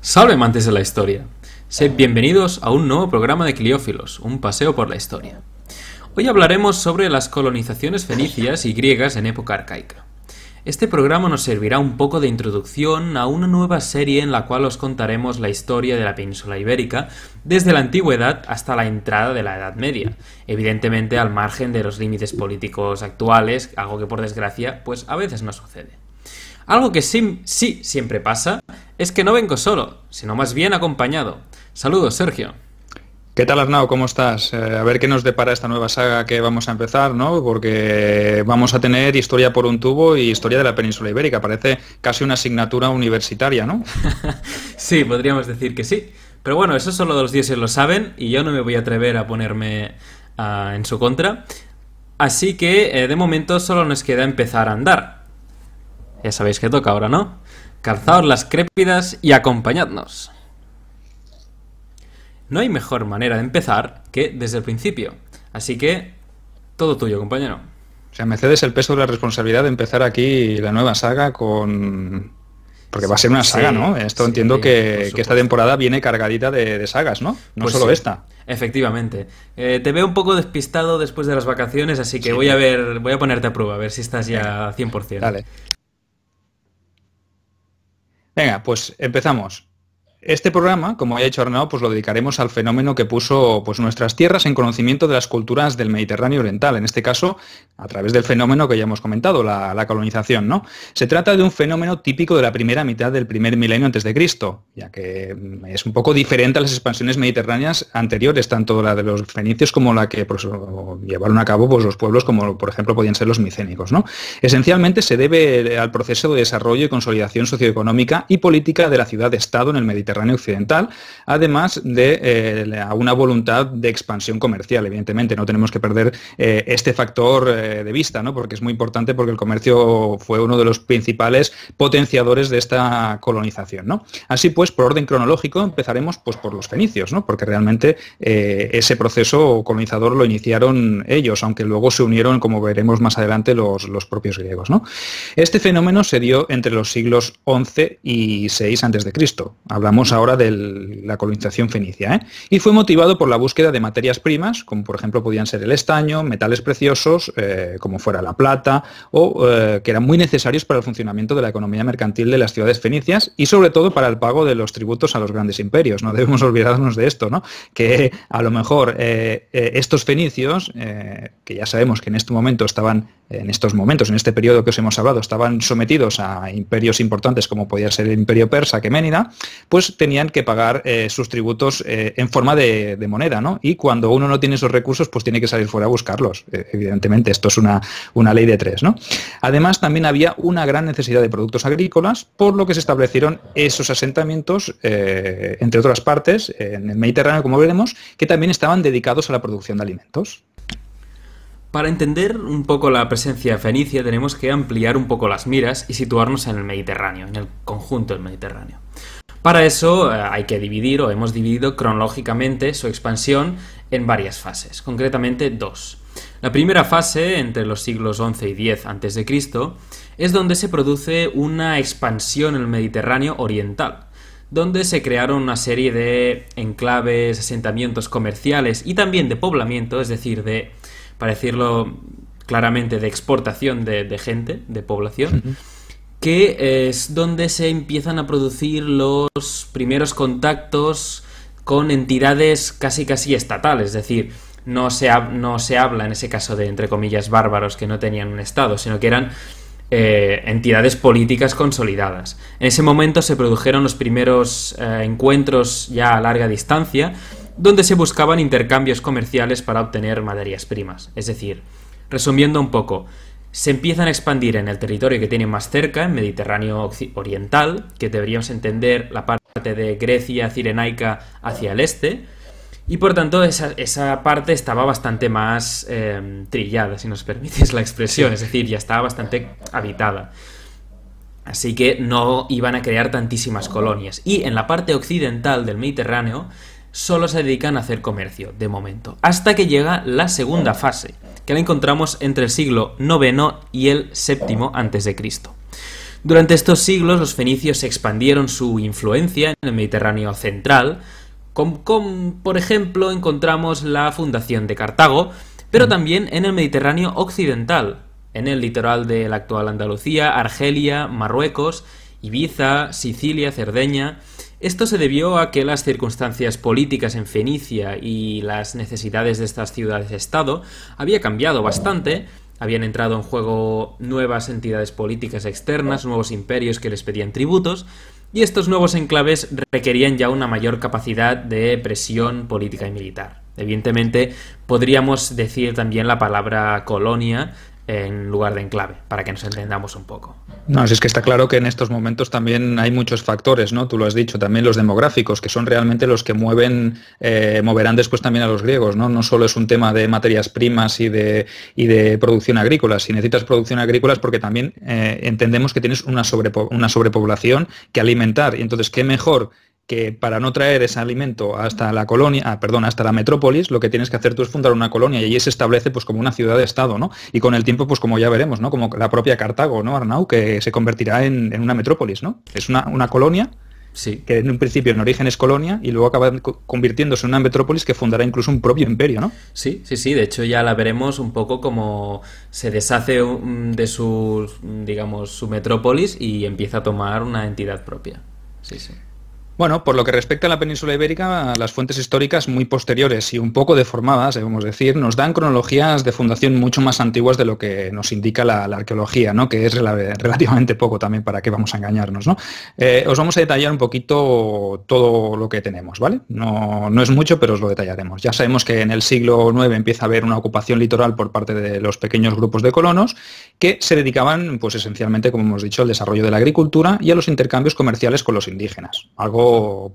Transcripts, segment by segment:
Salve amantes de la historia. Sed bienvenidos a un nuevo programa de Cliófilos, un paseo por la historia. Hoy hablaremos sobre las colonizaciones fenicias y griegas en época arcaica. Este programa nos servirá un poco de introducción a una nueva serie en la cual os contaremos la historia de la península ibérica desde la antigüedad hasta la entrada de la Edad Media, evidentemente al margen de los límites políticos actuales, algo que por desgracia pues a veces no sucede. Algo que sí, sí siempre pasa es que no vengo solo, sino más bien acompañado. Saludos, Sergio. ¿Qué tal, Arnau? ¿Cómo estás? Eh, a ver qué nos depara esta nueva saga que vamos a empezar, ¿no? Porque vamos a tener historia por un tubo y historia de la península ibérica. Parece casi una asignatura universitaria, ¿no? sí, podríamos decir que sí. Pero bueno, eso solo los dioses lo saben y yo no me voy a atrever a ponerme ah, en su contra. Así que eh, de momento solo nos queda empezar a andar. Ya sabéis que toca ahora, ¿no? Calzaos las crépidas y acompañadnos. No hay mejor manera de empezar que desde el principio. Así que, todo tuyo, compañero. O sea, me cedes el peso de la responsabilidad de empezar aquí la nueva saga con... Porque va a ser una saga, ¿no? Esto entiendo que, esta temporada viene cargadita de, sagas, ¿no? No pues solo esta. Efectivamente. Eh, te veo un poco despistado después de las vacaciones, así que voy a ver, voy a ponerte a prueba, a ver si estás ya 100%. Dale. Venga, pues empezamos. Este programa, como haya dicho Arnaud, pues lo dedicaremos al fenómeno que puso pues, nuestras tierras en conocimiento de las culturas del Mediterráneo Oriental, en este caso a través del fenómeno que ya hemos comentado, la, colonización. ¿no? Se trata de un fenómeno típico de la primera mitad del primer milenio antes de Cristo, ya que mm, es un poco diferente a las expansiones mediterráneas anteriores, tanto la de los fenicios como la que pues, llevaron a cabo pues, los pueblos como por ejemplo podían ser los micénicos. ¿no? Esencialmente se debe al proceso de desarrollo y consolidación socioeconómica y política de la ciudad-estado en el Mediterráneo Mediterráneo occidental, además de eh, una voluntad de expansión comercial. Evidentemente, no tenemos que perder eh, este factor eh, de vista, ¿no? porque es muy importante porque el comercio fue uno de los principales potenciadores de esta colonización. ¿no? Así pues, por orden cronológico, empezaremos pues, por los fenicios, ¿no? porque realmente ese proceso colonizador lo iniciaron ellos, aunque luego se unieron, como veremos más adelante, los, propios griegos. ¿no? Este fenómeno se dio entre los siglos 11 y VI a.C. Hablamos ahora de la colonización fenicia, ¿eh? y fue motivado por la búsqueda de materias primas, como por ejemplo podían ser el estaño, metales preciosos, eh, como fuera la plata, o eh, que eran muy necesarios para el funcionamiento de la economía mercantil de las ciudades fenicias y sobre todo para el pago de los tributos a los grandes imperios. No debemos olvidarnos de esto, ¿no? que a lo mejor estos fenicios, que ya sabemos que en este momento estaban en estos momentos, en este periodo que os hemos hablado, estaban sometidos a imperios importantes como podía ser el imperio persa, Queménida, pues tenían que pagar eh, sus tributos eh, en forma de, moneda, ¿no? Y cuando uno no tiene esos recursos, pues tiene que salir fuera a buscarlos. Eh, evidentemente, esto es una, una ley de tres, ¿no? Además, también había una gran necesidad de productos agrícolas, por lo que se establecieron esos asentamientos, entre otras partes, en el Mediterráneo, como veremos, que también estaban dedicados a la producción de alimentos. Para entender un poco la presencia fenicia tenemos que ampliar un poco las miras y situarnos en el Mediterráneo, en el conjunto del Mediterráneo. Para eso eh, hay que dividir o hemos dividido cronológicamente su expansión en varias fases, concretamente dos. La primera fase, entre los siglos XI y X a.C., es donde se produce una expansión en el Mediterráneo oriental, donde se crearon una serie de enclaves, asentamientos comerciales y también de poblamiento, es decir, de para decirlo claramente, de exportación de, gente, de población, que es donde se empiezan a producir los primeros contactos con entidades casi casi estatales, es decir, no se, no se habla en ese caso de, entre comillas, bárbaros que no tenían un Estado, sino que eran eh, entidades políticas consolidadas. En ese momento se produjeron los primeros eh, encuentros ya a larga distancia donde se buscaban intercambios comerciales para obtener materias primas. Es decir, resumiendo un poco, se empiezan a expandir en el territorio que tienen más cerca, en Mediterráneo Oriental, que deberíamos entender la parte de Grecia cirenaica hacia el este, y por tanto esa, parte estaba bastante más eh, trillada, si nos permites la expresión, es decir, ya estaba bastante habitada. Así que no iban a crear tantísimas colonias. Y en la parte occidental del Mediterráneo solo se dedican a hacer comercio, de momento, hasta que llega la segunda fase, que la encontramos entre el siglo IX y el VII a.C. Durante estos siglos los fenicios expandieron su influencia en el Mediterráneo central, como por ejemplo encontramos la fundación de Cartago, pero mm. también en el Mediterráneo occidental, en el litoral de la actual Andalucía, Argelia, Marruecos, Ibiza, Sicilia, Cerdeña, esto se debió a que las circunstancias políticas en Fenicia y las necesidades de estas ciudades-estado había cambiado bastante, habían entrado en juego nuevas entidades políticas externas, nuevos imperios que les pedían tributos, y estos nuevos enclaves requerían ya una mayor capacidad de presión política y militar. Evidentemente, podríamos decir también la palabra colonia en lugar de enclave, para que nos entendamos un poco. No, es que está claro que en estos momentos también hay muchos factores, ¿no? Tú lo has dicho, también los demográficos, que son realmente los que mueven, eh, moverán después también a los griegos, ¿no? No solo es un tema de materias primas y de, y de producción agrícola, si necesitas producción agrícola es porque también eh, entendemos que tienes una, una sobrepoblación que alimentar, y entonces, ¿qué mejor? que para no traer ese alimento hasta la colonia, ah, perdón, hasta la metrópolis, lo que tienes que hacer tú es fundar una colonia y allí se establece pues como una ciudad-estado, de ¿no? Y con el tiempo, pues como ya veremos, ¿no? Como la propia Cartago, ¿no, Arnau? Que se convertirá en, una metrópolis, ¿no? Es una, colonia sí. que en un principio en origen es colonia y luego acaba convirtiéndose en una metrópolis que fundará incluso un propio imperio, ¿no? Sí, sí, sí, de hecho ya la veremos un poco como se deshace um, de su, digamos, su metrópolis y empieza a tomar una entidad propia. Sí, sí. Bueno, por lo que respecta a la península ibérica, las fuentes históricas muy posteriores y un poco deformadas, debemos decir, nos dan cronologías de fundación mucho más antiguas de lo que nos indica la, arqueología, que es relativamente poco también, para qué vamos a engañarnos. Eh, os vamos a detallar un poquito todo lo que tenemos, ¿vale? No, no es mucho, pero os lo detallaremos. Ya sabemos que en el siglo IX empieza a haber una ocupación litoral por parte de los pequeños grupos de colonos que se dedicaban, pues esencialmente, como hemos dicho, al desarrollo de la agricultura y a los intercambios comerciales con los indígenas, algo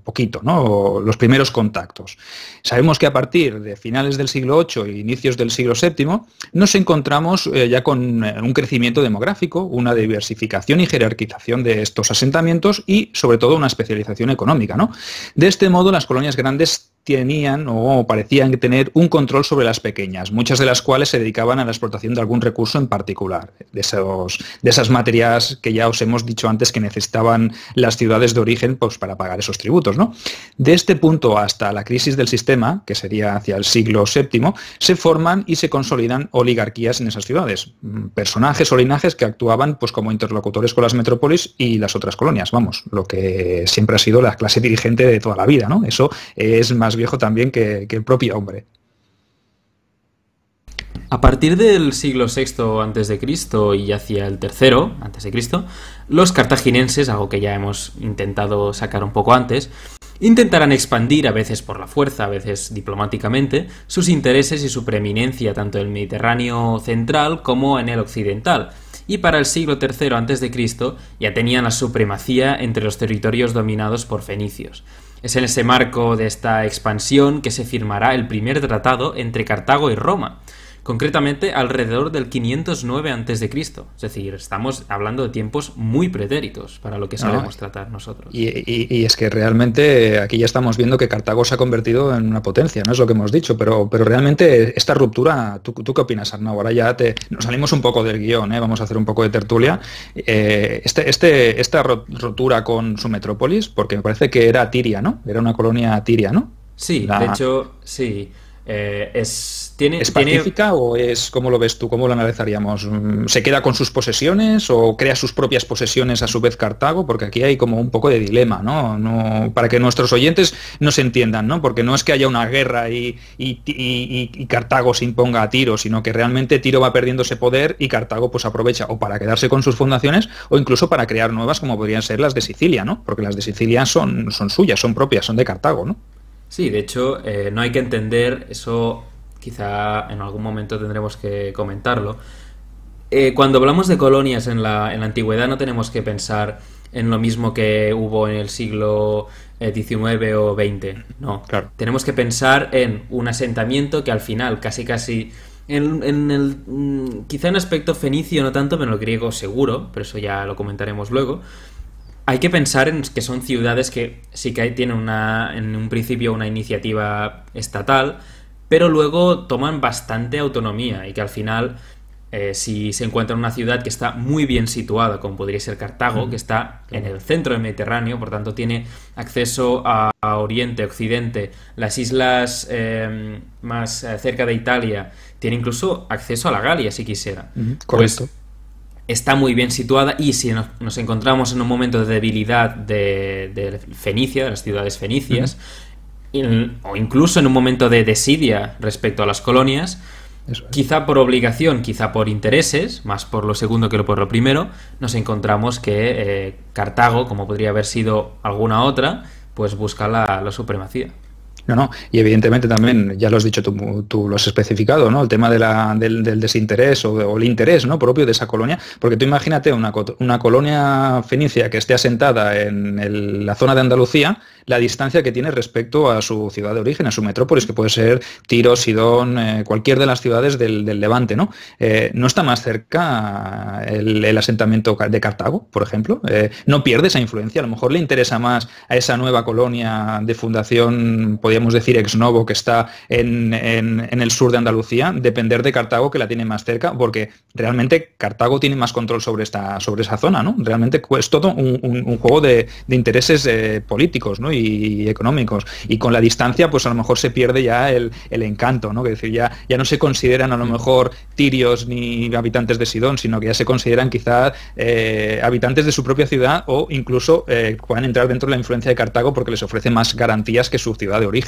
poquito, ¿no? Los primeros contactos. Sabemos que a partir de finales del siglo VIII e inicios del siglo VII nos encontramos eh, ya con eh, un crecimiento demográfico, una diversificación y jerarquización de estos asentamientos y sobre todo una especialización económica, De este modo las colonias grandes tenían o parecían tener un control sobre las pequeñas, muchas de las cuales se dedicaban a la explotación de algún recurso en particular, de, esos, de esas materias que ya os hemos dicho antes que necesitaban las ciudades de origen pues, para pagar esos tributos. ¿no? De este punto hasta la crisis del sistema, que sería hacia el siglo VII, se forman y se consolidan oligarquías en esas ciudades, mm, personajes o linajes que actuaban pues, como interlocutores con las metrópolis y las otras colonias, vamos, lo que siempre ha sido la clase dirigente de toda la vida, ¿no? Eso es más viejo también que, el propio hombre. A partir del siglo VI antes de Cristo y hacia el III antes de Cristo, los cartaginenses, algo que ya hemos intentado sacar un poco antes, intentarán expandir a veces por la fuerza, a veces diplomáticamente, sus intereses y su preeminencia tanto en el Mediterráneo central como en el occidental. Y para el siglo III antes de Cristo ya tenían la supremacía entre los territorios dominados por fenicios. Es en ese marco de esta expansión que se firmará el primer tratado entre Cartago y Roma, concretamente alrededor del 509 a.C. Es decir, estamos hablando de tiempos muy pretéritos para lo que ah. sabemos tratar nosotros. Y, es que realmente aquí ya estamos viendo que Cartago se ha convertido en una potencia, no es lo que hemos dicho, pero, pero realmente esta ruptura, ¿tú, qué opinas, Arnau? Ahora ya te, nos salimos un poco del guión, ¿eh? vamos a hacer un poco de tertulia. Eh, este, este, esta ruptura con su metrópolis, porque me parece que era Tiria, ¿no? Era una colonia Tiria, ¿no? Sí, de hecho, sí. Eh, es, tiene, pacífica o es cómo lo ves tú? ¿Cómo lo analizaríamos? Mm, ¿Se queda con sus posesiones o crea sus propias posesiones a su vez Cartago? Porque aquí hay como un poco de dilema, ¿no? para que nuestros oyentes nos entiendan, ¿no? Porque no es que haya una guerra y, Cartago se imponga a Tiro, sino que realmente Tiro va perdiendo ese poder y Cartago pues aprovecha o para quedarse con sus fundaciones o incluso para crear nuevas como podrían ser las de Sicilia, ¿no? Porque las de Sicilia son, son suyas, son propias, son de Cartago, ¿no? Sí, de hecho, eh, no hay que entender, eso quizá en algún momento tendremos que comentarlo. Eh, cuando hablamos de colonias en la, antigüedad no tenemos que pensar en lo mismo que hubo en el siglo XIX eh, o XX. No, tenemos que pensar en un asentamiento que al final casi casi... En, el, mm, quizá en aspecto fenicio no tanto, pero en el griego seguro, pero eso ya lo comentaremos luego. Hay que pensar en que son ciudades que sí que tienen una, en un principio una iniciativa estatal, pero luego toman bastante autonomía y que al final, eh, si se encuentra en una ciudad que está muy bien situada, como podría ser Cartago, que está en el centro del Mediterráneo, por tanto tiene acceso a, Oriente, Occidente, las islas em, más eh, cerca de Italia, tiene incluso acceso a la Galia si quisiera. Pues correcto está muy bien situada y si nos, encontramos en un momento de debilidad de, Fenicia, de las ciudades fenicias, o incluso en un momento de desidia respecto a las colonias, Quizá por obligación, quizá por intereses, más por lo segundo que por lo primero, nos encontramos que eh, Cartago, como podría haber sido alguna otra, pues busca la supremacía. Y evidentemente también, ya lo has dicho tú, tú lo has especificado, ¿no? El tema del, desinterés o, el interés ¿no? propio de esa colonia. Porque tú imagínate una, colonia fenicia que esté asentada en la zona de Andalucía, la distancia que tiene respecto a su ciudad de origen, a su metrópolis, que puede ser Tiro, Sidón, eh, cualquier de las ciudades del, Levante, ¿no? Eh, ¿No está más cerca el, asentamiento de Cartago, por ejemplo? Eh, ¿No pierde esa influencia? A lo mejor le interesa más a esa nueva colonia de fundación, podríamos decir ex novo, que está en, en, el sur de Andalucía, depender de Cartago, que la tiene más cerca, porque realmente Cartago tiene más control sobre, esta, sobre esa zona, ¿no? Realmente es todo un, juego de, intereses eh, políticos y, económicos. Y con la distancia, pues a lo mejor se pierde ya el, encanto, ¿no? Que decir, ya, ya no se consideran a lo mejor tirios ni habitantes de Sidón, sino que ya se consideran quizás eh, habitantes de su propia ciudad o incluso eh, puedan entrar dentro de la influencia de Cartago porque les ofrece más garantías que su ciudad de origen.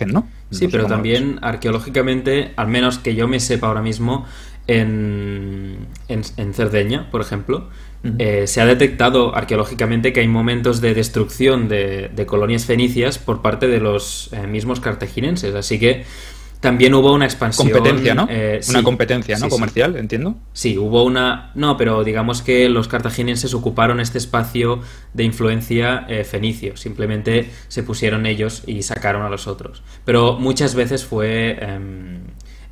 Sí, pero también arqueológicamente, al menos que yo me sepa ahora mismo, en, en, Cerdeña, por ejemplo, eh, se ha detectado arqueológicamente que hay momentos de destrucción de, colonias fenicias por parte de los eh, mismos cartaginenses. Así que también hubo una expansión. Competencia, ¿no? Eh, una competencia, ¿no? Comercial, entiendo. Sí, hubo una. No, pero digamos que los cartagineses ocuparon este espacio de influencia eh, fenicio. Simplemente se pusieron ellos y sacaron a los otros. Pero muchas veces fue. Em,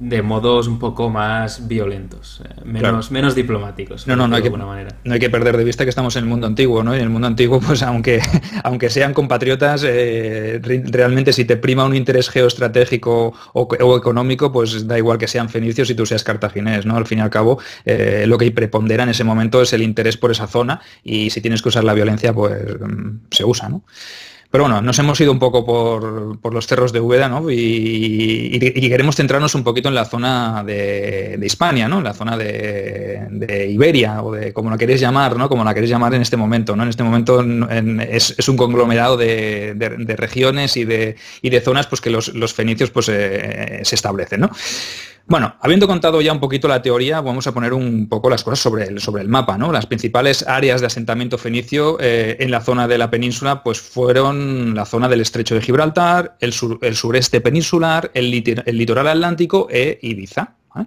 de modos un poco más violentos, eh, menos, menos diplomáticos. No, no, no hay, que, manera. no hay que perder de vista que estamos en el mundo antiguo, ¿no? Y en el mundo antiguo, pues aunque, aunque sean compatriotas, eh, realmente si te prima un interés geoestratégico o, económico, pues da igual que sean fenicios y tú seas cartaginés, ¿no? Al fin y al cabo, eh, lo que prepondera en ese momento es el interés por esa zona y si tienes que usar la violencia, pues mm, se usa, ¿no? Pero bueno, nos hemos ido un poco por, los cerros de Úbeda, Y, queremos centrarnos un poquito en la zona de, de Hispania, ¿no? En la zona de, Iberia, o de como la queréis llamar, Como la llamar en este momento, ¿no? En este momento es, un conglomerado de, regiones y de, de zonas pues, que los, fenicios pues, eh, se establecen, ¿no? Bueno, habiendo contado ya un poquito la teoría, vamos a poner un poco las cosas sobre el, sobre el mapa, ¿no? Las principales áreas de asentamiento fenicio eh, en la zona de la península, pues fueron la zona del estrecho de Gibraltar, el, sureste peninsular, el, litoral atlántico e Ibiza. ¿eh?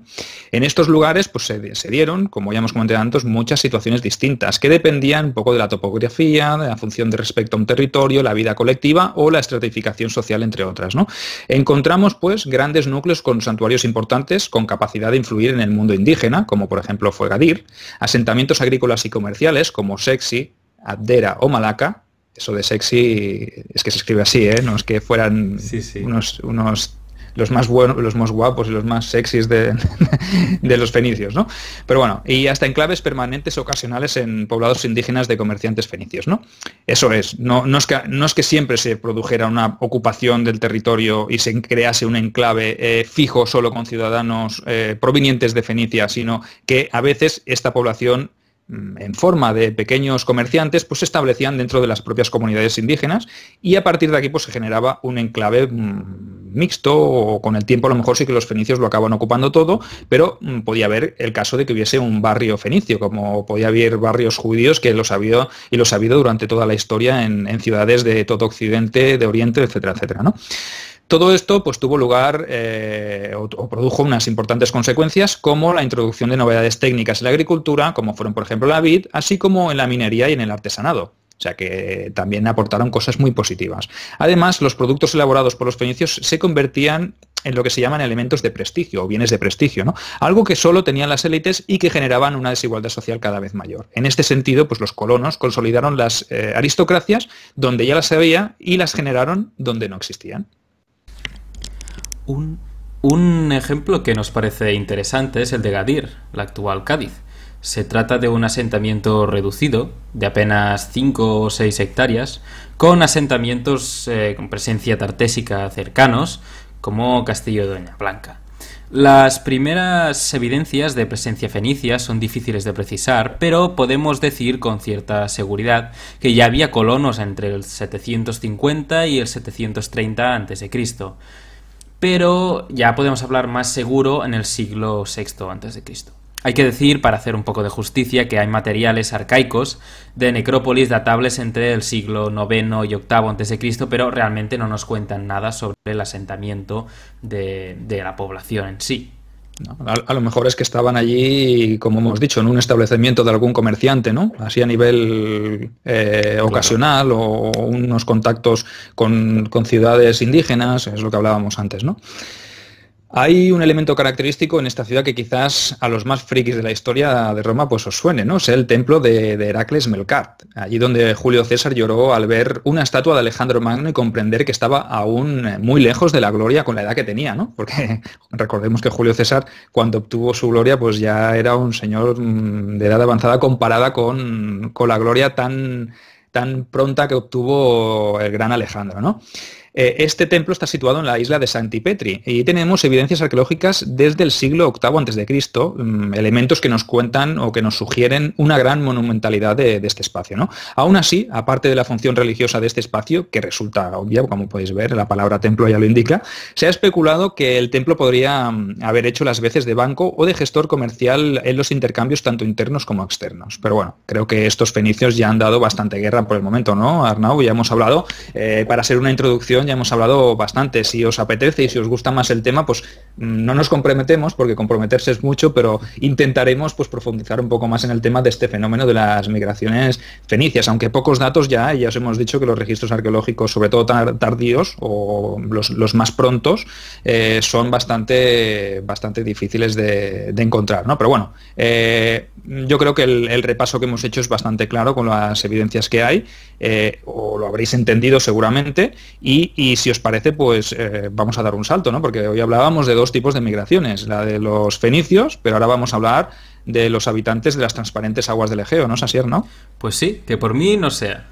En estos lugares pues, se, dieron, como ya hemos comentado antes, muchas situaciones distintas que dependían un poco de la topografía, de la función de respecto a un territorio, la vida colectiva o la estratificación social, entre otras. ¿no? Encontramos pues, grandes núcleos con santuarios importantes con capacidad de influir en el mundo indígena, como por ejemplo Fuegadir, asentamientos agrícolas y comerciales como Sexy, Abdera o Malaca, eso de sexy es que se escribe así, ¿eh? no es que fueran Unos, unos los más buenos, los más guapos y los más sexys de, los fenicios, ¿no? Pero bueno, y hasta enclaves permanentes ocasionales en poblados indígenas de comerciantes fenicios, ¿no? Eso es, no, no, es, que, siempre se produjera una ocupación del territorio y se crease un enclave eh, fijo solo con ciudadanos eh, provenientes de Fenicia, sino que a veces esta población mm, en forma de pequeños comerciantes, pues se establecían dentro de las propias comunidades indígenas y a partir de aquí pues se generaba un enclave mm, mixto o con el tiempo a lo mejor sí que los fenicios lo acaban ocupando todo, pero mm, podía haber el caso de que hubiese un barrio fenicio, como podía haber barrios judíos que los ha habido y los ha habido durante toda la historia en, ciudades de todo Occidente, de Oriente, etcétera, etcétera. ¿no? Todo esto pues, tuvo lugar eh, o, produjo unas importantes consecuencias como la introducción de novedades técnicas en la agricultura, como fueron por ejemplo la vid, así como en la minería y en el artesanado. O sea que también aportaron cosas muy positivas. Además, los productos elaborados por los fenicios se convertían en lo que se llaman elementos de prestigio o bienes de prestigio, ¿no? Algo que solo tenían las élites y que generaban una desigualdad social cada vez mayor. En este sentido, pues los colonos consolidaron las eh, aristocracias donde ya las había y las generaron donde no existían. Un, un ejemplo que nos parece interesante es el de Gadir, la actual Cádiz. Se trata de un asentamiento reducido, de apenas 5 o 6 hectáreas, con asentamientos eh, con presencia tartésica cercanos, como Castillo de Doña Blanca. Las primeras evidencias de presencia fenicia son difíciles de precisar, pero podemos decir con cierta seguridad que ya había colonos entre el 750 y el 730 a.C., pero ya podemos hablar más seguro en el siglo VI a.C. Hay que decir, para hacer un poco de justicia, que hay materiales arcaicos de necrópolis datables entre el siglo IX y VIII a.C., pero realmente no nos cuentan nada sobre el asentamiento de, la población en sí. a, lo mejor es que estaban allí, como hemos dicho, en un establecimiento de algún comerciante, ¿no? Así a nivel eh, ocasional o unos contactos con, con ciudades indígenas, es lo que hablábamos antes, ¿no? Hay un elemento característico en esta ciudad que quizás a los más frikis de la historia de Roma pues os suene, ¿no? el templo de, Heracles Melkart, allí donde Julio César lloró al ver una estatua de Alejandro Magno y comprender que estaba aún eh, muy lejos de la gloria con la edad que tenía, ¿no? Porque recordemos que Julio César, cuando obtuvo su gloria, pues ya era un señor mm, de edad avanzada comparada con, la gloria tan, tan pronta que obtuvo el gran Alejandro, ¿no? Eh, este templo está situado en la isla de Santipetri, y tenemos evidencias arqueológicas desde el siglo VIII a.C., mm, elementos que nos cuentan o que nos sugieren una gran monumentalidad de, este espacio. Aún así, aparte de la función religiosa de este espacio, que resulta obvia, como podéis ver, la palabra templo ya lo indica, se ha especulado que el templo podría mm, haber hecho las veces de banco o de gestor comercial en los intercambios tanto internos como externos. Pero bueno, creo que estos fenicios ya han dado bastante guerra por el momento, ¿no, Arnau? Ya hemos hablado, eh, para ser una introducción ya hemos hablado bastante. Si os apetece y si os gusta más el tema, pues mm, no nos comprometemos, porque comprometerse es mucho, pero intentaremos pues, profundizar un poco más en el tema de este fenómeno de las migraciones fenicias, aunque pocos datos ya, ya os hemos dicho que los registros arqueológicos, sobre todo tardíos o los, más prontos, eh, son bastante, bastante difíciles de, encontrar. Pero bueno, eh, yo creo que el, repaso que hemos hecho es bastante claro con las evidencias que hay, eh, o lo habréis entendido seguramente, y y si os parece, pues eh, vamos a dar un salto, ¿no? Porque hoy hablábamos de dos tipos de migraciones, la de los fenicios, pero ahora vamos a hablar de los habitantes de las transparentes aguas del Egeo, ¿no, Sasier, no? Pues sí, que por mí no sea.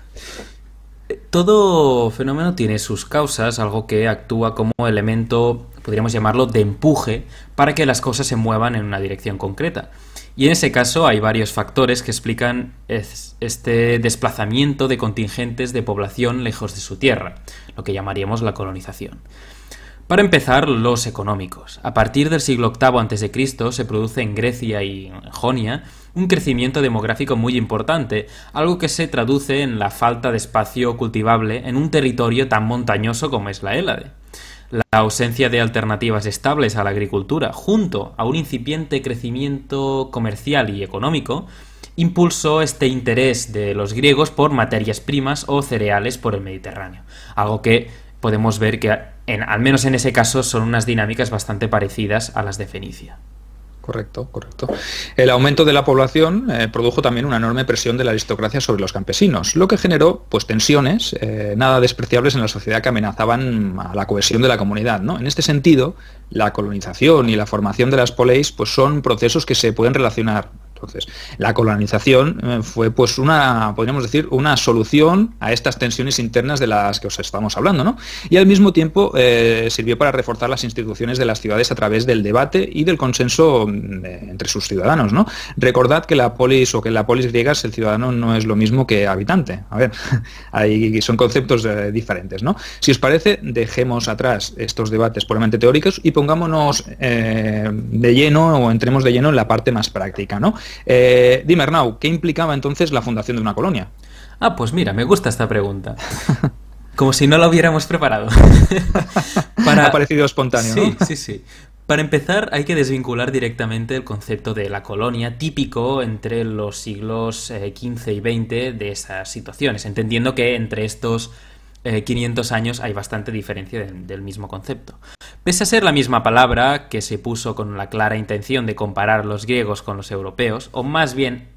Eh, todo fenómeno tiene sus causas, algo que actúa como elemento, podríamos llamarlo, de empuje para que las cosas se muevan en una dirección concreta. Y en ese caso hay varios factores que explican este desplazamiento de contingentes de población lejos de su tierra, lo que llamaríamos la colonización. Para empezar, los económicos. A partir del siglo VIII a.C. se produce en Grecia y Jonia un crecimiento demográfico muy importante, algo que se traduce en la falta de espacio cultivable en un territorio tan montañoso como es la Hélade. La ausencia de alternativas estables a la agricultura, junto a un incipiente crecimiento comercial y económico, impulsó este interés de los griegos por materias primas o cereales por el Mediterráneo, algo que podemos ver que, en, al menos en ese caso, son unas dinámicas bastante parecidas a las de Fenicia. Correcto, correcto. El aumento de la población eh, produjo también una enorme presión de la aristocracia sobre los campesinos, lo que generó pues, tensiones eh, nada despreciables en la sociedad que amenazaban a la cohesión de la comunidad. ¿no? En este sentido, la colonización y la formación de las poleis pues, son procesos que se pueden relacionar entonces, la colonización eh, fue pues una, podríamos decir, una solución a estas tensiones internas de las que os estamos hablando, ¿no? Y al mismo tiempo eh, sirvió para reforzar las instituciones de las ciudades a través del debate y del consenso mm, eh, entre sus ciudadanos, ¿no? Recordad que la polis o que la polis griega es el ciudadano no es lo mismo que habitante. A ver, ahí son conceptos diferentes, ¿no? Si os parece, dejemos atrás estos debates puramente teóricos y pongámonos de lleno o entremos de lleno en la parte más práctica, ¿no? Eh, dime, Arnau, ¿qué implicaba entonces la fundación de una colonia? Ah, pues mira, me gusta esta pregunta. Como si no la hubiéramos preparado. Para... Ha parecido espontáneo. Sí, sí, sí. Para empezar, hay que desvincular directamente el concepto de la colonia típico entre los siglos XV eh, y XX de esas situaciones, entendiendo que entre estos 500 eh, años hay bastante diferencia del mismo concepto. Pese a ser la misma palabra que se puso con la clara intención de comparar los griegos con los europeos, o más bien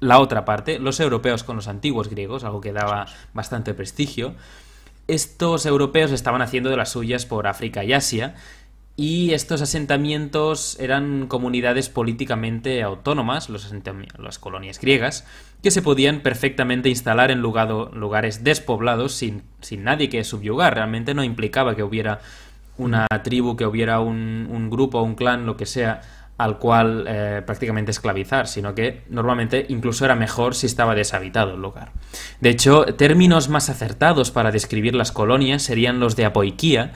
la otra parte, los europeos con los antiguos griegos, algo que daba bastante prestigio, estos europeos estaban haciendo de las suyas por África y Asia, y estos asentamientos eran comunidades políticamente autónomas, las colonias griegas, que se podían perfectamente instalar en lugares despoblados sin, nadie que subyugar. Realmente no implicaba que hubiera una tribu, que hubiera un, un grupo, un clan, lo que sea, al cual eh, prácticamente esclavizar, sino que normalmente incluso era mejor si estaba deshabitado el lugar. De hecho, términos más acertados para describir las colonias serían los de Apoikía,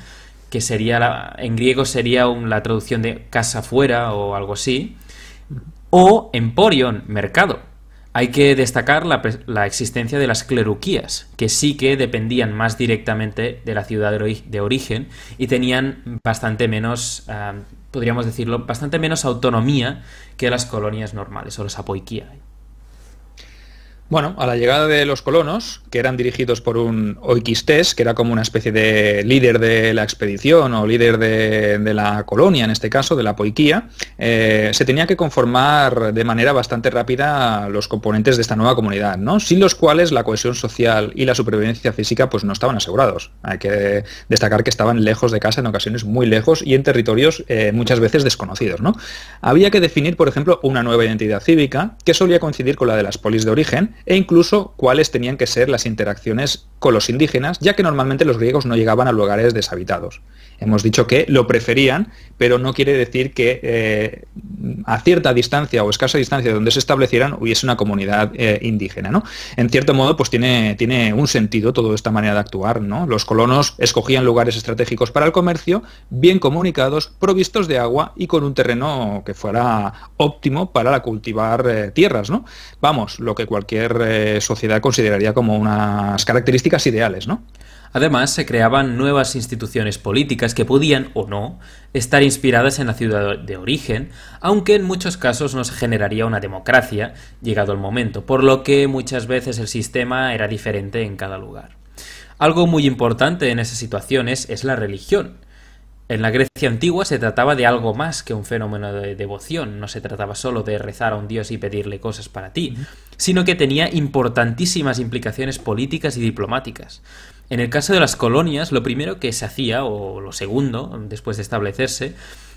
que sería, la, en griego sería la traducción de casa fuera o algo así, o emporion, mercado. Hay que destacar la, existencia de las cleruquías, que sí que dependían más directamente de la ciudad de origen y tenían bastante menos, eh, podríamos decirlo, bastante menos autonomía que las colonias normales o las apoiquía. Bueno, a la llegada de los colonos, que eran dirigidos por un oikistés, que era como una especie de líder de la expedición o líder de, la colonia, en este caso, de la poiquía, eh, se tenía que conformar de manera bastante rápida los componentes de esta nueva comunidad, ¿no? sin los cuales la cohesión social y la supervivencia física pues, no estaban asegurados. Hay que destacar que estaban lejos de casa, en ocasiones muy lejos, y en territorios eh, muchas veces desconocidos. Había que definir, por ejemplo, una nueva identidad cívica, que solía coincidir con la de las polis de origen, e incluso cuáles tenían que ser las interacciones con los indígenas, ya que normalmente los griegos no llegaban a lugares deshabitados. Hemos dicho que lo preferían, pero no quiere decir que eh, a cierta distancia o escasa distancia de donde se establecieran hubiese una comunidad eh, indígena. ¿no? En cierto modo, pues tiene, tiene un sentido toda esta manera de actuar. ¿no? Los colonos escogían lugares estratégicos para el comercio, bien comunicados, provistos de agua y con un terreno que fuera óptimo para cultivar eh, tierras. ¿no? Vamos, lo que cualquier eh, sociedad consideraría como unas características ideales, ¿no? Además, se creaban nuevas instituciones políticas que podían o no estar inspiradas en la ciudad de origen, aunque en muchos casos no se generaría una democracia llegado el momento, por lo que muchas veces el sistema era diferente en cada lugar. Algo muy importante en esas situaciones es la religión. En la Grecia antigua se trataba de algo más que un fenómeno de devoción, no se trataba solo de rezar a un dios y pedirle cosas para ti, sino que tenía importantísimas implicaciones políticas y diplomáticas. En el caso de las colonias, lo primero que se hacía, o lo segundo, después de establecerse,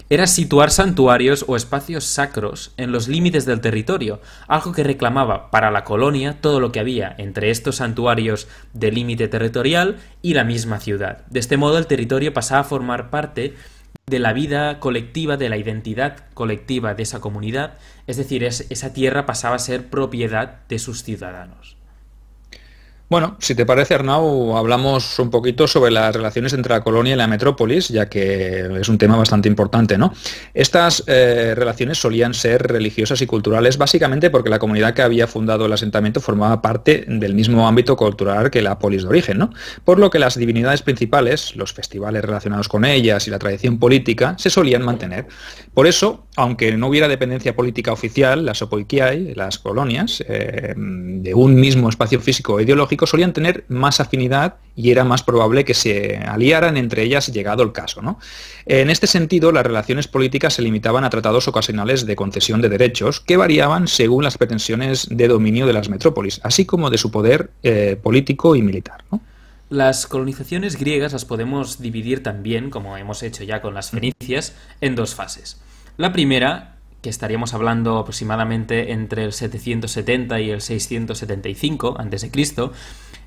era situar santuarios o espacios sacros en los límites del territorio, algo que reclamaba para la colonia todo lo que había entre estos santuarios de límite territorial y la misma ciudad. De este modo el territorio pasaba a formar parte de la vida colectiva, de la identidad colectiva de esa comunidad, es decir, esa tierra pasaba a ser propiedad de sus ciudadanos. Bueno, si te parece, Arnau, hablamos un poquito sobre las relaciones entre la colonia y la metrópolis, ya que es un tema bastante importante, ¿no? Estas eh, relaciones solían ser religiosas y culturales, básicamente porque la comunidad que había fundado el asentamiento formaba parte del mismo ámbito cultural que la polis de origen, ¿no? Por lo que las divinidades principales, los festivales relacionados con ellas y la tradición política, se solían mantener. Por eso, aunque no hubiera dependencia política oficial, las opoikiai, las colonias, eh, de un mismo espacio físico e ideológico, solían tener más afinidad y era más probable que se aliaran entre ellas llegado el caso. ¿no? En este sentido, las relaciones políticas se limitaban a tratados ocasionales de concesión de derechos que variaban según las pretensiones de dominio de las metrópolis, así como de su poder eh, político y militar. Las colonizaciones griegas las podemos dividir también, como hemos hecho ya con las fenicias, en dos fases. La primera que estaríamos hablando aproximadamente entre el 770 y el 675 a.C.,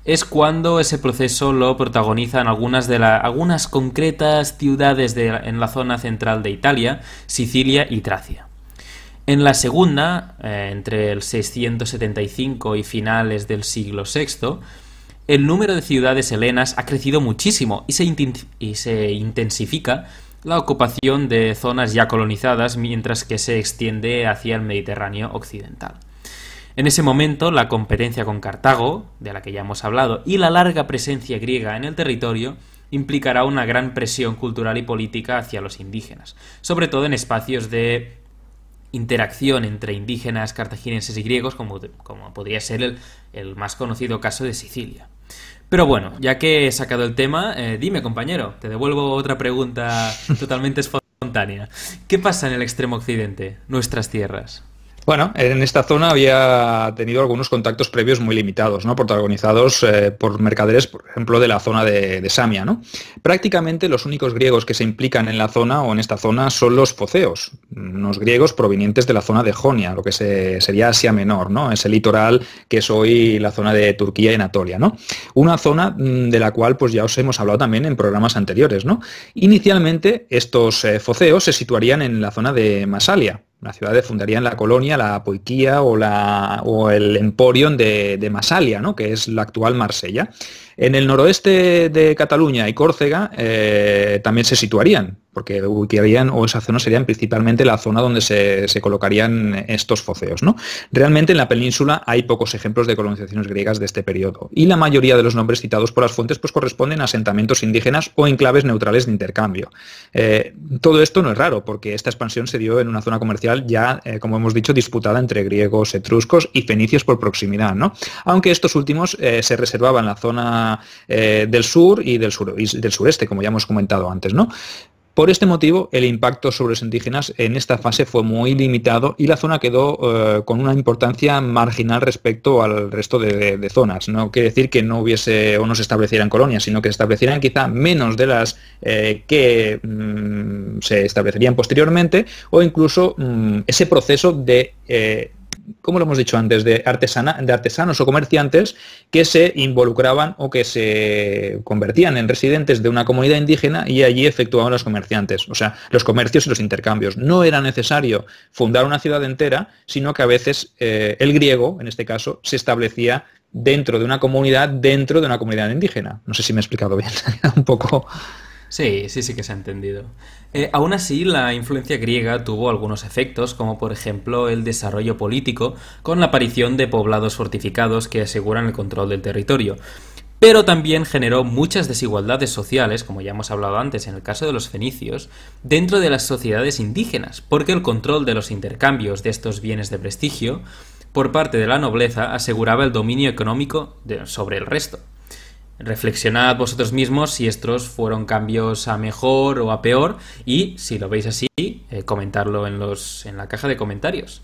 es cuando ese proceso lo protagonizan algunas, de las algunas concretas ciudades de, en la zona central de Italia, Sicilia y Tracia. En la segunda, eh, entre el 675 y finales del siglo VI, el número de ciudades helenas ha crecido muchísimo y se, y se intensifica la ocupación de zonas ya colonizadas mientras que se extiende hacia el Mediterráneo occidental. En ese momento, la competencia con Cartago, de la que ya hemos hablado, y la larga presencia griega en el territorio implicará una gran presión cultural y política hacia los indígenas, sobre todo en espacios de interacción entre indígenas, cartagineses y griegos, como, podría ser el más conocido caso de Sicilia. Pero bueno, ya que he sacado el tema, eh, dime compañero, te devuelvo otra pregunta totalmente espontánea. ¿Qué pasa en el extremo occidente, nuestras tierras? Bueno, en esta zona había tenido algunos contactos previos muy limitados, ¿no? protagonizados eh, por mercaderes, por ejemplo, de la zona de, Samia. Prácticamente los únicos griegos que se implican en la zona o en esta zona son los foceos, unos griegos provenientes de la zona de Jonia, lo que sería Asia Menor, ¿no? ese litoral que es hoy la zona de Turquía y Anatolia. ¿no? Una zona mm, de la cual pues, ya os hemos hablado también en programas anteriores. ¿no? Inicialmente estos eh, foceos se situarían en la zona de Masalia, ciudad fundaría fundarían la colonia, la Poiquía o, la, o el Emporion de, Masalia, ¿no? que es la actual Marsella. En el noroeste de Cataluña y Córcega eh, también se situarían, porque ubicarían o esa zona serían principalmente la zona donde se, colocarían estos foceos. ¿no? Realmente en la península hay pocos ejemplos de colonizaciones griegas de este periodo, y la mayoría de los nombres citados por las fuentes pues, corresponden a asentamientos indígenas o enclaves neutrales de intercambio. Eh, todo esto no es raro, porque esta expansión se dio en una zona comercial ya, eh, como hemos dicho, disputada entre griegos, etruscos y fenicios por proximidad, ¿no? aunque estos últimos se reservaban la zona eh, del sur y del, sureste, como ya hemos comentado antes, ¿no? Por este motivo, el impacto sobre los indígenas en esta fase fue muy limitado y la zona quedó eh, con una importancia marginal respecto al resto de, zonas. No quiere decir que no hubiese o no se establecieran colonias, sino que se establecieran quizá menos de las eh, que mm, se establecerían posteriormente o incluso mm, ese proceso de como lo hemos dicho antes? De, artesana, de artesanos o comerciantes que se involucraban o que se convertían en residentes de una comunidad indígena y allí efectuaban los comerciantes, o sea, los comercios y los intercambios. No era necesario fundar una ciudad entera, sino que a veces eh, el griego, en este caso, se establecía dentro de una comunidad, dentro de una comunidad indígena. No sé si me he explicado bien, un poco... Sí, sí, sí que se ha entendido. Eh, aún así, la influencia griega tuvo algunos efectos, como por ejemplo el desarrollo político, con la aparición de poblados fortificados que aseguran el control del territorio. Pero también generó muchas desigualdades sociales, como ya hemos hablado antes en el caso de los fenicios, dentro de las sociedades indígenas, porque el control de los intercambios de estos bienes de prestigio por parte de la nobleza aseguraba el dominio económico sobre el resto reflexionad vosotros mismos si estos fueron cambios a mejor o a peor y si lo veis así, comentadlo eh, comentarlo en, los, en la caja de comentarios.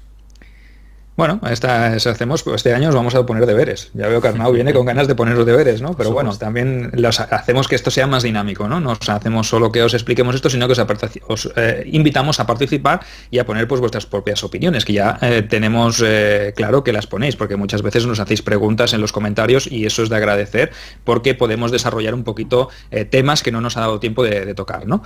Bueno, hacemos, este año nos vamos a poner deberes. Ya veo que Arnau viene con ganas de poner los deberes, ¿no? Pero bueno, también los, hacemos que esto sea más dinámico, ¿no? No hacemos solo que os expliquemos esto, sino que os, eh, invitamos a participar y a poner pues vuestras propias opiniones, que ya eh, tenemos eh, claro que las ponéis, porque muchas veces nos hacéis preguntas en los comentarios y eso es de agradecer, porque podemos desarrollar un poquito temas que no nos ha dado tiempo de, de tocar, ¿no?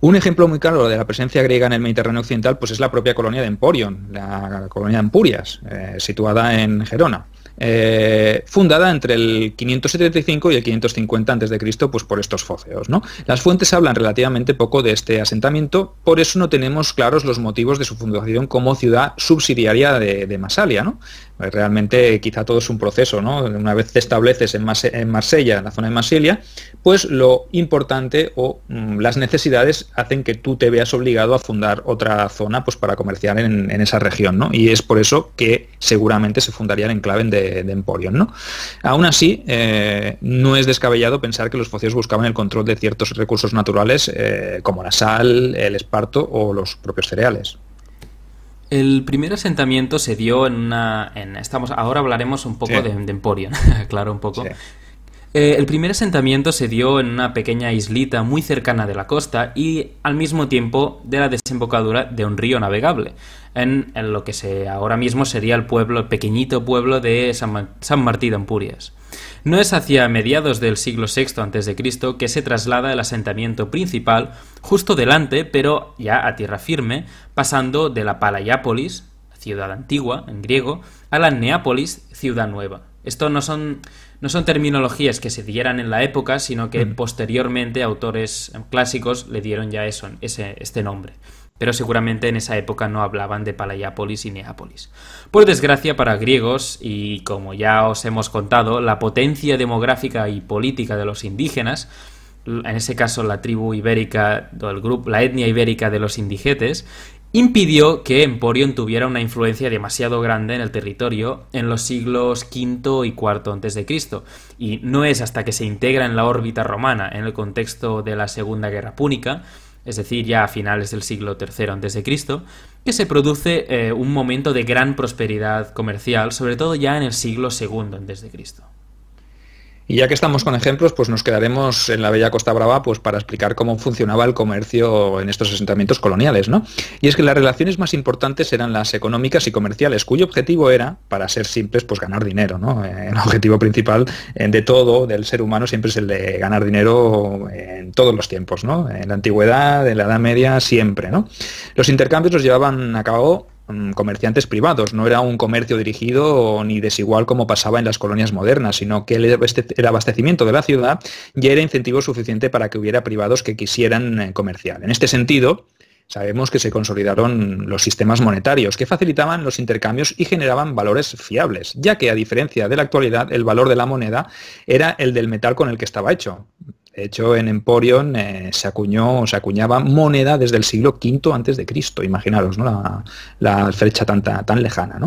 Un ejemplo muy claro de la presencia griega en el Mediterráneo occidental pues es la propia colonia de Emporion, la colonia de Empurias, eh, situada en Gerona. Eh, fundada entre el 575 y el 550 a.C. Pues por estos foceos. Las fuentes hablan relativamente poco de este asentamiento, por eso no tenemos claros los motivos de su fundación como ciudad subsidiaria de, de Masalia. ¿no? Eh, realmente quizá todo es un proceso, ¿no? Una vez te estableces en, Marsella, en la zona de Masilia, pues lo importante o mm, las necesidades hacen que tú te veas obligado a fundar otra zona pues, para comerciar en, esa región, ¿no? Y es por eso que seguramente se fundaría el enclave de, de, ¿no? Aún así, eh, no es descabellado pensar que los focios buscaban el control de ciertos recursos naturales eh, como la sal, el esparto o los propios cereales. El primer asentamiento se dio en una. En, estamos, ahora hablaremos un poco de, de, Emporion, claro, un poco. Eh, el primer asentamiento se dio en una pequeña islita muy cercana de la costa y al mismo tiempo de la desembocadura de un río navegable, en, lo que ahora mismo sería el pueblo, pequeñito pueblo de San, Martín de Ampurias. No es hacia mediados del siglo VI a.C. que se traslada el asentamiento principal justo delante, pero ya a tierra firme, pasando de la Palayápolis, ciudad antigua en griego, a la Neápolis, ciudad nueva. Esto no son no son terminologías que se dieran en la época, sino que mm. posteriormente autores clásicos le dieron ya eso, ese, este nombre. Pero seguramente en esa época no hablaban de Palayápolis y Neápolis. Por desgracia para griegos, y como ya os hemos contado, la potencia demográfica y política de los indígenas, en ese caso la tribu ibérica, el grupo, la etnia ibérica de los indigetes, impidió que Emporion tuviera una influencia demasiado grande en el territorio en los siglos V y IV a.C., y no es hasta que se integra en la órbita romana en el contexto de la Segunda Guerra Púnica, es decir, ya a finales del siglo III a.C., que se produce eh, un momento de gran prosperidad comercial, sobre todo ya en el siglo II a.C. Y ya que estamos con ejemplos, pues nos quedaremos en la bella Costa Brava pues para explicar cómo funcionaba el comercio en estos asentamientos coloniales, ¿no? Y es que las relaciones más importantes eran las económicas y comerciales, cuyo objetivo era, para ser simples, pues ganar dinero, ¿no? Eh, el objetivo principal eh, de todo, del ser humano, siempre es el de ganar dinero en todos los tiempos, ¿no? En la antigüedad, en la Edad Media, siempre, ¿no? Los intercambios los llevaban a cabo Mm, comerciantes privados, no era un comercio dirigido ni desigual como pasaba en las colonias modernas, sino que el abastecimiento de la ciudad ya era incentivo suficiente para que hubiera privados que quisieran eh, comerciar. En este sentido, sabemos que se consolidaron los sistemas monetarios, que facilitaban los intercambios y generaban valores fiables, ya que a diferencia de la actualidad, el valor de la moneda era el del metal con el que estaba hecho. De hecho, en Emporion eh, se acuñó se acuñaba moneda desde el siglo V antes de Cristo. Imaginaros, ¿no? La, fecha tan, lejana,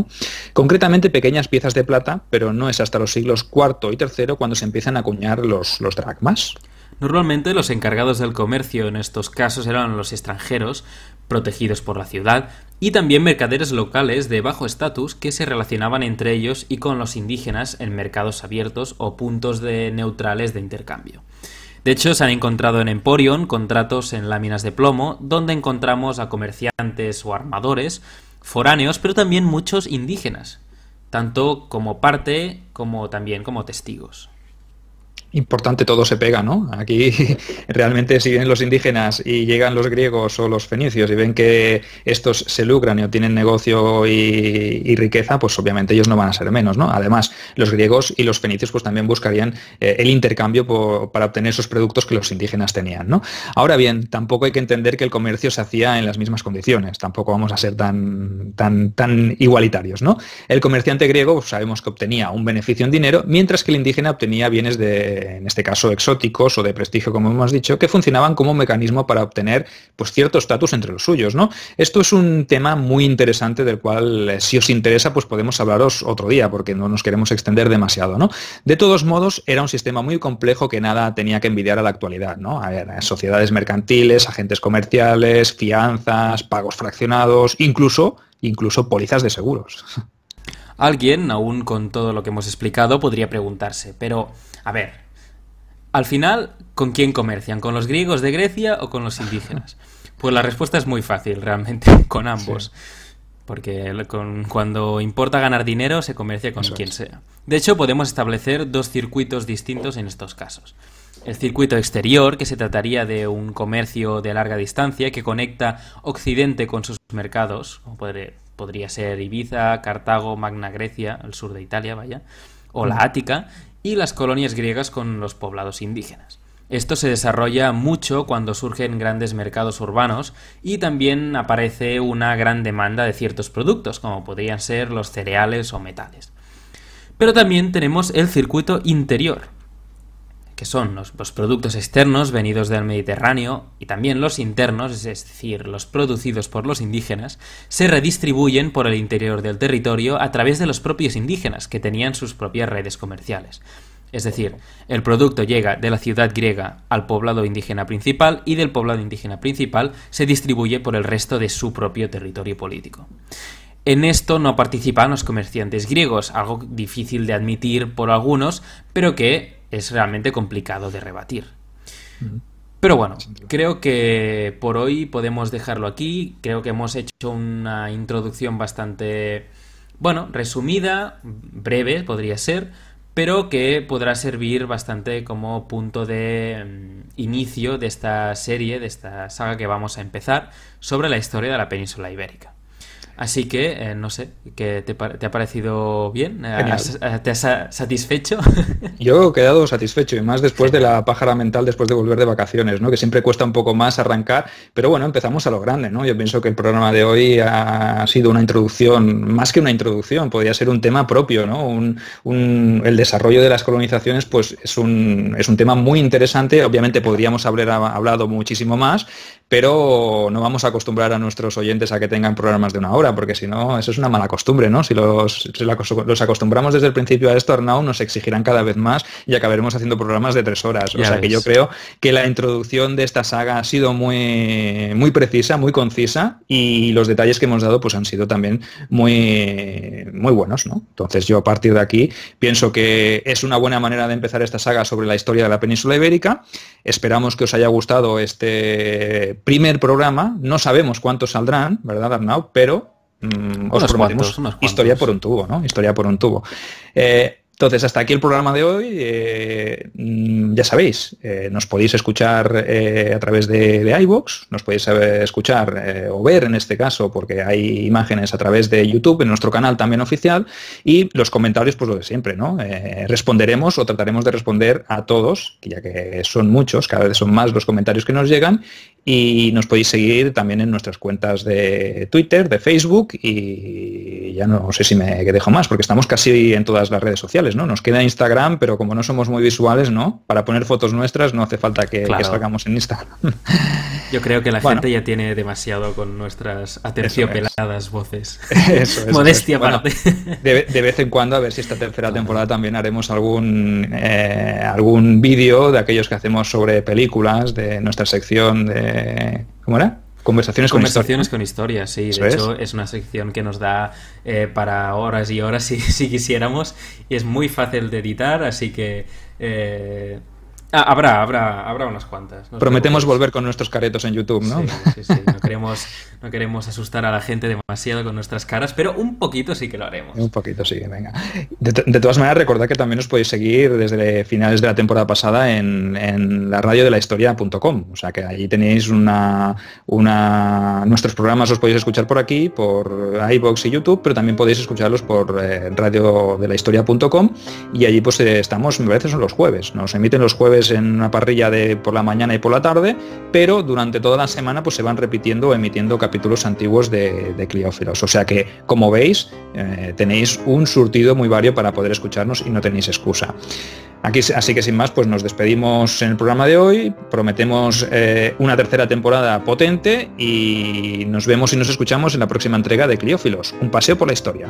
Concretamente pequeñas piezas de plata, pero no es hasta los siglos IV y III cuando se empiezan a acuñar los, los dracmas. Normalmente los encargados del comercio en estos casos eran los extranjeros, protegidos por la ciudad, y también mercaderes locales de bajo estatus que se relacionaban entre ellos y con los indígenas en mercados abiertos o puntos de neutrales de intercambio. De hecho, se han encontrado en Emporion contratos en láminas de plomo, donde encontramos a comerciantes o armadores foráneos, pero también muchos indígenas, tanto como parte como también como testigos importante todo se pega, ¿no? Aquí realmente si vienen los indígenas y llegan los griegos o los fenicios y ven que estos se lucran y obtienen negocio y, riqueza, pues obviamente ellos no van a ser menos, ¿no? Además, los griegos y los fenicios pues también buscarían eh, el intercambio para obtener esos productos que los indígenas tenían, ¿no? Ahora bien, tampoco hay que entender que el comercio se hacía en las mismas condiciones, tampoco vamos a ser tan, tan, igualitarios, ¿no? El comerciante griego pues, sabemos que obtenía un beneficio en dinero, mientras que el indígena obtenía bienes de en este caso exóticos o de prestigio, como hemos dicho, que funcionaban como un mecanismo para obtener pues, cierto estatus entre los suyos. ¿no? Esto es un tema muy interesante del cual, eh, si os interesa, pues podemos hablaros otro día, porque no nos queremos extender demasiado. ¿no? De todos modos, era un sistema muy complejo que nada tenía que envidiar a la actualidad. ¿no? sociedades mercantiles, agentes comerciales, fianzas, pagos fraccionados, incluso, incluso pólizas de seguros. Alguien, aún con todo lo que hemos explicado, podría preguntarse, pero, a ver, al final, ¿con quién comercian? ¿Con los griegos de Grecia o con los indígenas? Pues la respuesta es muy fácil, realmente, con ambos. Porque cuando importa ganar dinero, se comercia con quien sea. De hecho, podemos establecer dos circuitos distintos en estos casos. El circuito exterior, que se trataría de un comercio de larga distancia que conecta Occidente con sus mercados, como podría ser Ibiza, Cartago, Magna Grecia, el sur de Italia, vaya, o la Ática, y las colonias griegas con los poblados indígenas. Esto se desarrolla mucho cuando surgen grandes mercados urbanos y también aparece una gran demanda de ciertos productos, como podrían ser los cereales o metales. Pero también tenemos el circuito interior, que son los, productos externos venidos del Mediterráneo y también los internos, es decir, los producidos por los indígenas, se redistribuyen por el interior del territorio a través de los propios indígenas que tenían sus propias redes comerciales. Es decir, el producto llega de la ciudad griega al poblado indígena principal y del poblado indígena principal se distribuye por el resto de su propio territorio político. En esto no participan los comerciantes griegos, algo difícil de admitir por algunos, pero que es realmente complicado de rebatir. Pero bueno, creo que por hoy podemos dejarlo aquí. Creo que hemos hecho una introducción bastante, bueno, resumida, breve podría ser, pero que podrá servir bastante como punto de mm, inicio de esta serie, de esta saga que vamos a empezar sobre la historia de la península ibérica. Así que, eh, no sé, que te, ha parecido bien? ¿Te has satisfecho? Yo he quedado satisfecho y más después de la pájara mental, después de volver de vacaciones, ¿no? que siempre cuesta un poco más arrancar, pero bueno, empezamos a lo grande. ¿no? Yo pienso que el programa de hoy ha sido una introducción, más que una introducción, podría ser un tema propio. ¿no? un, el desarrollo de las colonizaciones pues, es, un, es un tema muy interesante, obviamente podríamos haber hablado muchísimo más, pero no vamos a acostumbrar a nuestros oyentes a que tengan programas de una hora, porque si no, eso es una mala costumbre, ¿no? Si los, acostumbramos desde el principio a esto, Arnau, nos exigirán cada vez más y acabaremos haciendo programas de tres horas. o sea que yo creo que la introducción de esta saga ha sido muy, muy precisa, muy concisa y los detalles que hemos dado pues han sido también muy, muy buenos, ¿no? Entonces yo a partir de aquí pienso que es una buena manera de empezar esta saga sobre la historia de la península ibérica. Esperamos que os haya gustado este primer programa. No sabemos cuántos saldrán, ¿verdad, Arnau? Pero mm, os prometemos historia por un tubo, ¿no? Historia por un tubo. Eh, entonces, hasta aquí el programa de hoy. Eh, mm, ya sabéis, eh, nos podéis escuchar eh, a través de, de, iVoox, nos podéis escuchar o ver en este caso, porque hay imágenes a través de YouTube, en nuestro canal también oficial, y los comentarios, pues lo de siempre, ¿no? responderemos o trataremos de responder a todos, ya que son muchos, cada vez son más los comentarios que nos llegan, y nos podéis seguir también en nuestras cuentas de Twitter, de Facebook, y ya no sé si me dejo más, porque estamos casi en todas las redes sociales ¿no? Nos queda Instagram, pero como no somos muy visuales, ¿no? Para poner fotos nuestras no hace falta que, salgamos en Instagram. Yo creo que la gente ya tiene demasiado con nuestras aterciopeladas voces. Modestia de, vez en cuando, a ver si esta tercera temporada también haremos algún, eh, algún vídeo de aquellos que hacemos sobre películas, de nuestra sección de... ¿Cómo era? Conversaciones, Conversaciones con, historias, sí. De hecho, es una sección que nos da eh, para horas y horas si, si, quisiéramos. Y es muy fácil de editar, así que eh, Ah, habrá, habrá, habrá unas cuantas. Prometemos volver con nuestros caretos en YouTube, ¿no? No queremos, no queremos asustar a la gente demasiado con nuestras caras, pero un poquito sí que lo haremos. Un poquito sí, venga. De, todas maneras, recordad que también os podéis seguir desde finales de la temporada pasada en, la radio de la historia.com. O sea que allí tenéis una, una. Nuestros programas os podéis escuchar por aquí, por iBox y YouTube, pero también podéis escucharlos por eh, radio de la historia.com y allí pues eh, estamos, me parece, son los jueves. Nos emiten los jueves en una parrilla de por la mañana y por la tarde, pero durante toda la semana pues se van repitiendo o emitiendo capítulos antiguos de, de O sea que, como veis, eh, tenéis un surtido muy vario para poder escucharnos y no tenéis excusa. Aquí, así que sin más, pues nos despedimos en el programa de hoy, prometemos eh, una tercera temporada potente y nos vemos y nos escuchamos en la próxima entrega de Cleófilos, un paseo por la historia.